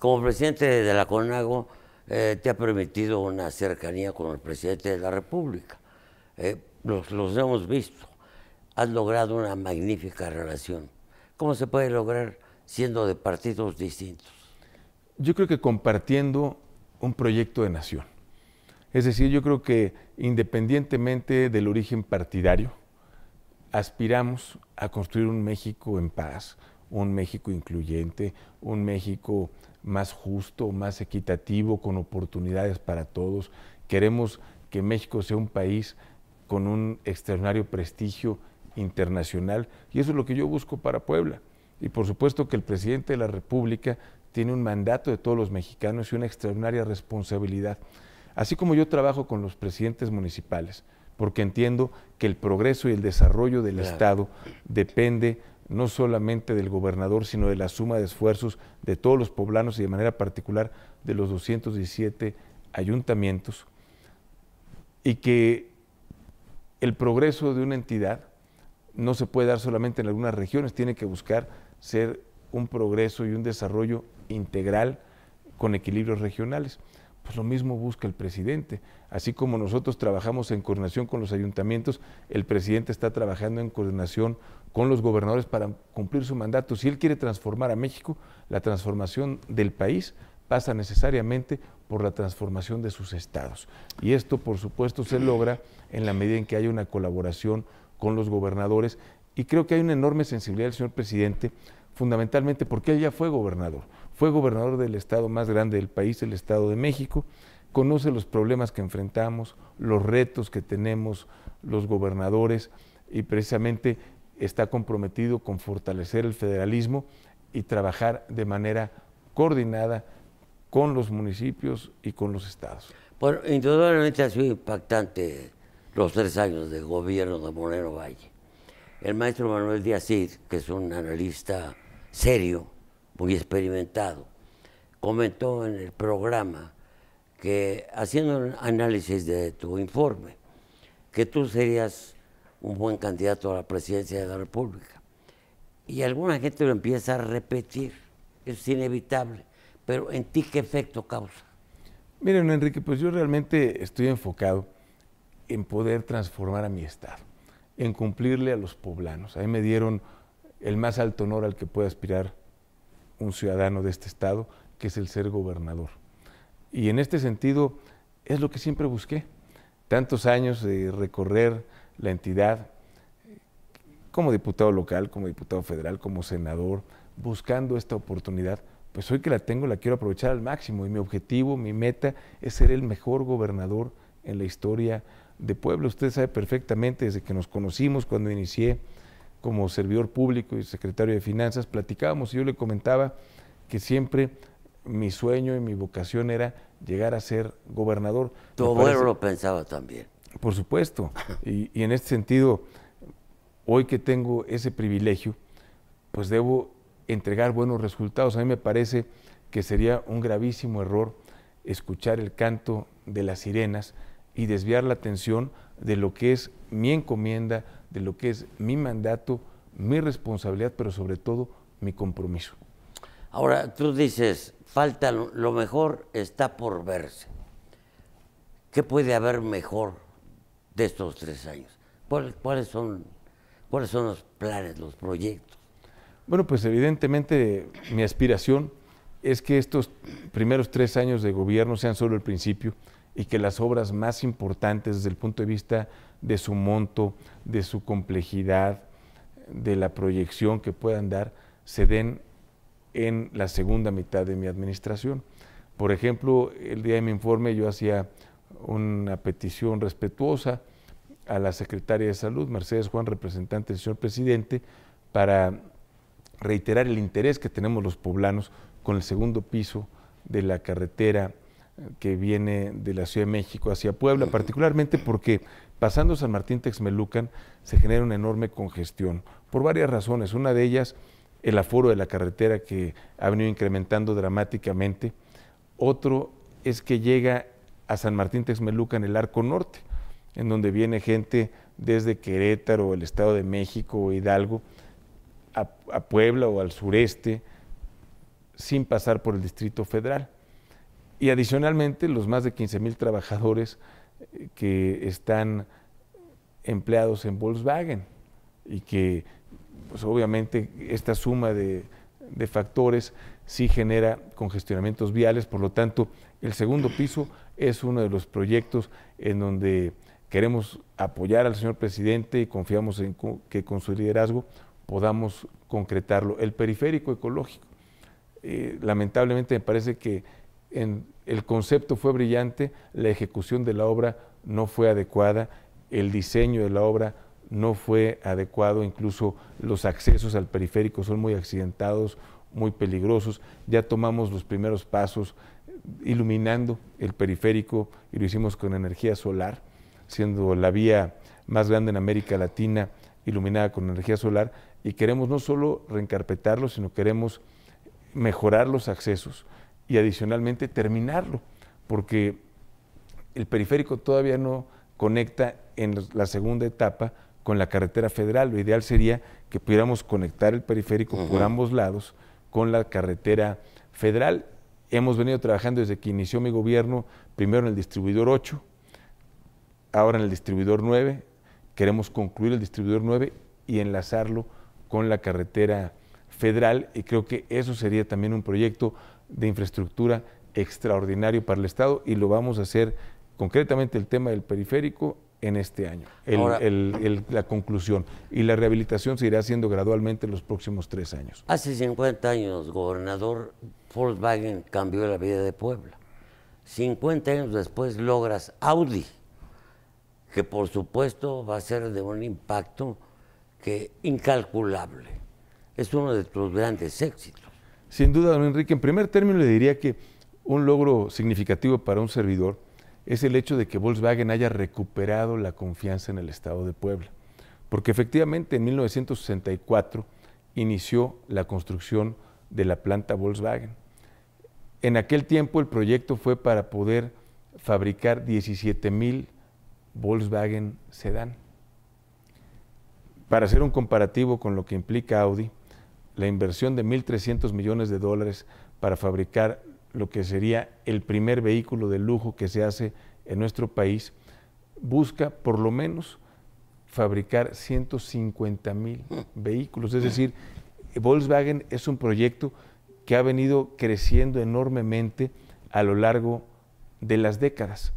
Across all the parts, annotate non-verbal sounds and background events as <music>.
como presidente de la CONAGO eh, te ha permitido una cercanía con el presidente de la República. Eh, los, hemos visto. Has logrado una magnífica relación. ¿Cómo se puede lograr siendo de partidos distintos? Yo creo que compartiendo un proyecto de nación. Es decir, yo creo que independientemente del origen partidario, aspiramos a construir un México en paz, un México incluyente, un México más justo, más equitativo, con oportunidades para todos. Queremos que México sea un país con un extraordinario prestigio internacional y eso es lo que yo busco para Puebla. Y por supuesto que el presidente de la República tiene un mandato de todos los mexicanos y una extraordinaria responsabilidad. Así como yo trabajo con los presidentes municipales, porque entiendo que el progreso y el desarrollo del Estado depende no solamente del gobernador, sino de la suma de esfuerzos de todos los poblanos y de manera particular de los 217 ayuntamientos, y que el progreso de una entidad no se puede dar solamente en algunas regiones, tiene que buscar ser un progreso y un desarrollo integral con equilibrios regionales. Pues lo mismo busca el presidente. Así como nosotros trabajamos en coordinación con los ayuntamientos, el presidente está trabajando en coordinación con los gobernadores para cumplir su mandato. Si él quiere transformar a México, la transformación del país pasa necesariamente por la transformación de sus estados. Y esto, por supuesto, se logra en la medida en que hay una colaboración con los gobernadores. Y creo que hay una enorme sensibilidad del señor presidente, fundamentalmente porque él ya fue gobernador, fue gobernador del estado más grande del país, el Estado de México. Conoce los problemas que enfrentamos, los retos que tenemos los gobernadores y precisamente está comprometido con fortalecer el federalismo y trabajar de manera coordinada con los municipios y con los estados. Bueno, indudablemente ha sido impactante los tres años de gobierno de Moreno Valle. El maestro Manuel Díaz que es un analista serio, muy experimentado, comentó en el programa que haciendo un análisis de tu informe, que tú serías un buen candidato a la presidencia de la República. Y alguna gente lo empieza a repetir, es inevitable, pero ¿en ti qué efecto causa? Miren, Enrique, pues yo realmente estoy enfocado en poder transformar a mi Estado, en cumplirle a los poblanos. Ahí me dieron el más alto honor al que puede aspirar un ciudadano de este Estado, que es el ser gobernador. Y en este sentido es lo que siempre busqué, tantos años de recorrer la entidad como diputado local, como diputado federal, como senador, buscando esta oportunidad. Pues hoy que la tengo la quiero aprovechar al máximo y mi objetivo, mi meta es ser el mejor gobernador en la historia de Puebla. Usted sabe perfectamente desde que nos conocimos cuando inicié como servidor público y secretario de Finanzas, platicábamos y yo le comentaba que siempre mi sueño y mi vocación era llegar a ser gobernador. Tu abuelo lo pensaba también. Por supuesto. <laughs> Y, y, en este sentido, hoy que tengo ese privilegio, pues debo entregar buenos resultados. A mí me parece que sería un gravísimo error escuchar el canto de las sirenas y desviar la atención de lo que es mi encomienda, de lo que es mi mandato, mi responsabilidad, pero sobre todo mi compromiso. Ahora, tú dices, falta lo, mejor está por verse. ¿Qué puede haber mejor de estos tres años? cuáles, son, ¿Cuáles son los planes, los proyectos? Bueno, pues evidentemente mi aspiración es que estos primeros tres años de gobierno sean solo el principio, y que las obras más importantes desde el punto de vista de su monto, de su complejidad, de la proyección que puedan dar, se den en la segunda mitad de mi administración. Por ejemplo, el día de mi informe yo hacía una petición respetuosa a la secretaria de Salud, Mercedes Juan, representante del señor presidente, para reiterar el interés que tenemos los poblanos con el segundo piso de la carretera que viene de la Ciudad de México hacia Puebla, particularmente porque pasando San Martín Texmelucan se genera una enorme congestión por varias razones. Una de ellas, el aforo de la carretera que ha venido incrementando dramáticamente. Otro es que llega a San Martín Texmelucan el arco norte, en donde viene gente desde Querétaro, el Estado de México, Hidalgo, a, a Puebla o al sureste, sin pasar por el Distrito Federal. Y adicionalmente los más de 15 mil trabajadores eh, que están empleados en Volkswagen y que pues, obviamente esta suma de, factores sí genera congestionamientos viales, por lo tanto el segundo piso es uno de los proyectos en donde queremos apoyar al señor presidente y confiamos en que con su liderazgo podamos concretarlo. El periférico ecológico, eh, lamentablemente me parece que el concepto fue brillante, la ejecución de la obra no fue adecuada, el diseño de la obra no fue adecuado, incluso los accesos al periférico son muy accidentados, muy peligrosos. Ya tomamos los primeros pasos eh, iluminando el periférico y lo hicimos con energía solar, siendo la vía más grande en América Latina iluminada con energía solar y queremos no solo reencarpetarlo, sino queremos mejorar los accesos y adicionalmente terminarlo, porque el periférico todavía no conecta en la segunda etapa con la carretera federal. Lo ideal sería que pudiéramos conectar el periférico por ambos lados con la carretera federal. Hemos venido trabajando desde que inició mi gobierno, primero en el distribuidor 8, ahora en el distribuidor 9. Queremos concluir el distribuidor 9 y enlazarlo con la carretera federal y creo que eso sería también un proyecto de infraestructura extraordinario para el Estado y lo vamos a hacer concretamente el tema del periférico en este año, la conclusión. Y la rehabilitación se irá haciendo gradualmente en los próximos tres años. Hace 50 años, gobernador, Volkswagen cambió la vida de Puebla. 50 años después logras Audi, que por supuesto va a ser de un impacto que incalculable. Es uno de tus grandes éxitos. Sin duda, don Enrique, en primer término le diría que un logro significativo para un servidor es el hecho de que Volkswagen haya recuperado la confianza en el Estado de Puebla, porque efectivamente en 1964 inició la construcción de la planta Volkswagen. En aquel tiempo el proyecto fue para poder fabricar 17 mil Volkswagen Sedán. Para hacer un comparativo con lo que implica Audi, la inversión de 1.300 millones de dólares para fabricar lo que sería el primer vehículo de lujo que se hace en nuestro país, busca por lo menos fabricar 150 mil vehículos. Es decir, Volkswagen es un proyecto que ha venido creciendo enormemente a lo largo de las décadas.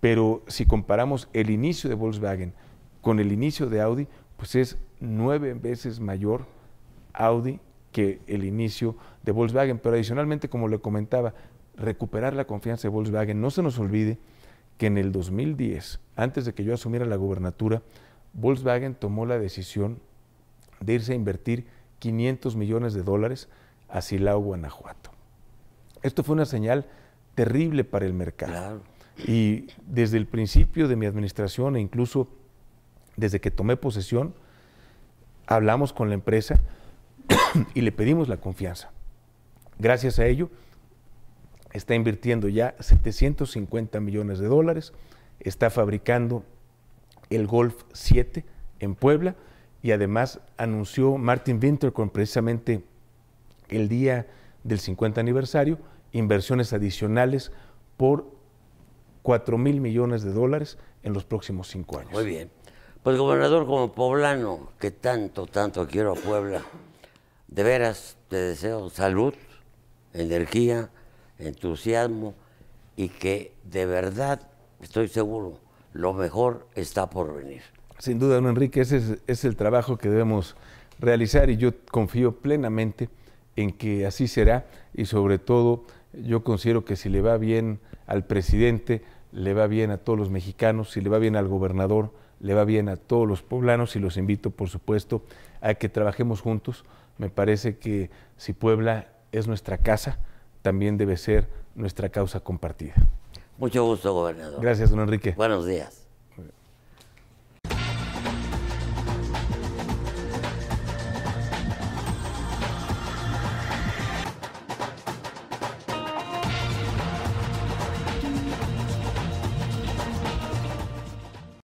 Pero si comparamos el inicio de Volkswagen con el inicio de Audi, pues es nueve veces mayor Audi que el inicio de Volkswagen. Pero adicionalmente, como le comentaba, recuperar la confianza de Volkswagen. No se nos olvide que en el 2010, antes de que yo asumiera la gubernatura, Volkswagen tomó la decisión de irse a invertir 500 millones de dólares a Silao, Guanajuato. Esto fue una señal terrible para el mercado. Y desde el principio de mi administración e incluso desde que tomé posesión, hablamos con la empresa <coughs> y le pedimos la confianza. Gracias a ello, está invirtiendo ya 750 millones de dólares, está fabricando el Golf 7 en Puebla y además anunció Martin con precisamente el día del 50 aniversario inversiones adicionales por 4 mil millones de dólares en los próximos cinco años. Muy bien. Pues gobernador, como poblano, que tanto, tanto quiero a Puebla, de veras, te deseo salud, energía, entusiasmo y que de verdad, estoy seguro, lo mejor está por venir. Sin duda, don Enrique, ese es, es el trabajo que debemos realizar y yo confío plenamente en que así será y sobre todo yo considero que si le va bien al presidente, le va bien a todos los mexicanos, si le va bien al gobernador, le va bien a todos los poblanos y los invito, por supuesto, a que trabajemos juntos me parece que si Puebla es nuestra casa, también debe ser nuestra causa compartida. Mucho gusto, gobernador. Gracias, don Enrique. Buenos días.